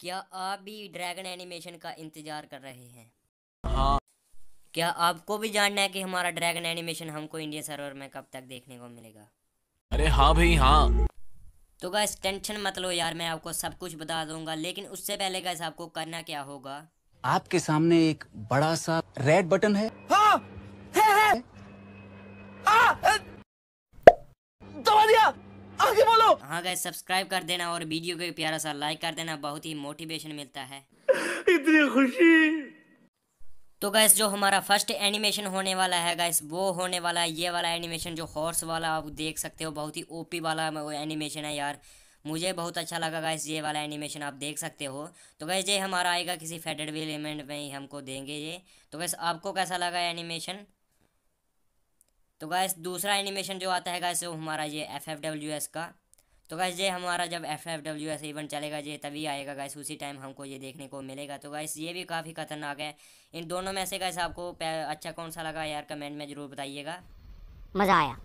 क्या आप भी ड्रैगन एनिमेशन का इंतज़ार कर रहे हैं हाँ क्या आपको भी जानना है कि हमारा ड्रैगन एनिमेशन हमको इंडिया सर्वर में कब तक देखने को मिलेगा अरे हाँ भाई हाँ तो गैस टेंशन मत लो यार मैं आपको सब कुछ बता दूंगा लेकिन उससे पहले गैस आपको करना क्या होगा आपके सामने एक बड़ा सा रेड बटन है, हाँ, है, है। आ, हाँ, आगे बोलो हाँ गए सब्सक्राइब कर देना और वीडियो को प्यारा सा लाइक कर देना बहुत ही मोटिवेशन मिलता है इतनी खुशी तो गैस जो हमारा फर्स्ट एनिमेशन होने वाला है गैस वो होने वाला है ये वाला एनिमेशन जो हॉर्स वाला आप देख सकते हो बहुत ही ओपी वाला वो एनिमेशन है यार मुझे बहुत अच्छा लगा गैस ये वाला एनिमेशन आप देख सकते हो तो गैस ये हमारा आएगा किसी फेडेड एलिमेंट में ही हमको देंगे ये तो गैस आपको कैसा लगा एनिमेशन तो गैस दूसरा एनिमेशन जो आता है गैस वो हमारा ये एफ एफ डब्ल्यू एस का तो गैस ये हमारा जब F F W S event चलेगा ये तभी आएगा गैस उसी टाइम हमको ये देखने को मिलेगा तो गैस ये भी काफ़ी खतरनाक है इन दोनों में से गैस आपको अच्छा कौन सा लगा यार कमेंट में ज़रूर बताइएगा मज़ा आया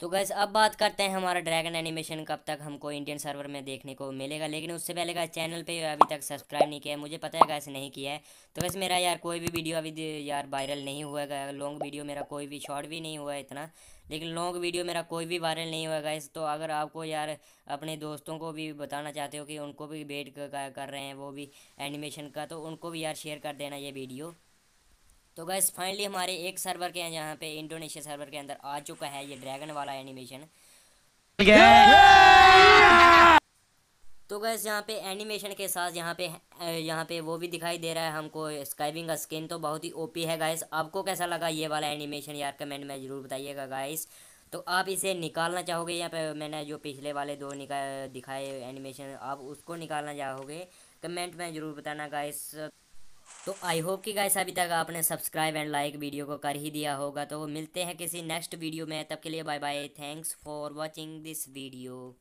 तो गैस अब बात करते हैं हमारा ड्रैगन एनिमेशन कब तक हमको इंडियन सर्वर में देखने को मिलेगा लेकिन उससे पहले का चैनल पे अभी तक सब्सक्राइब नहीं किया है मुझे पता है गैस नहीं किया है तो वैसे मेरा यार कोई भी वीडियो अभी यार वायरल नहीं हुआ है लॉन्ग वीडियो मेरा कोई भी शॉर्ट भी नहीं हुआ है इतना लेकिन लॉन्ग वीडियो मेरा कोई भी वायरल नहीं हुआ गैस तो अगर आपको यार अपने दोस्तों को भी बताना चाहते हो कि उनको भी वेट कर रहे हैं वो भी एनिमेशन का तो उनको भी यार शेयर कर देना ये वीडियो तो गैस फाइनली हमारे एक सर्वर के यहाँ पे इंडोनेशिया सर्वर के अंदर आ चुका है ये ड्रैगन वाला एनिमेशन तो गैस यहाँ पे एनिमेशन के साथ यहाँ पे यहाँ पे वो भी दिखाई दे रहा है हमको स्काइविंग का स्किन तो बहुत ही ओपी है गैस आपको कैसा लगा ये वाला एनिमेशन यार कमेंट में ज़रूर बताइएगा गाइस तो आप इसे निकालना चाहोगे यहाँ पे मैंने जो पिछले वाले दो निकाल दिखाए एनिमेशन आप उसको निकालना चाहोगे कमेंट में ज़रूर बताना गाइस तो आई होप कि गाइस अभी तक आपने सब्सक्राइब एंड लाइक वीडियो को कर ही दिया होगा तो मिलते हैं किसी नेक्स्ट वीडियो में तब के लिए bye bye thanks for watching this video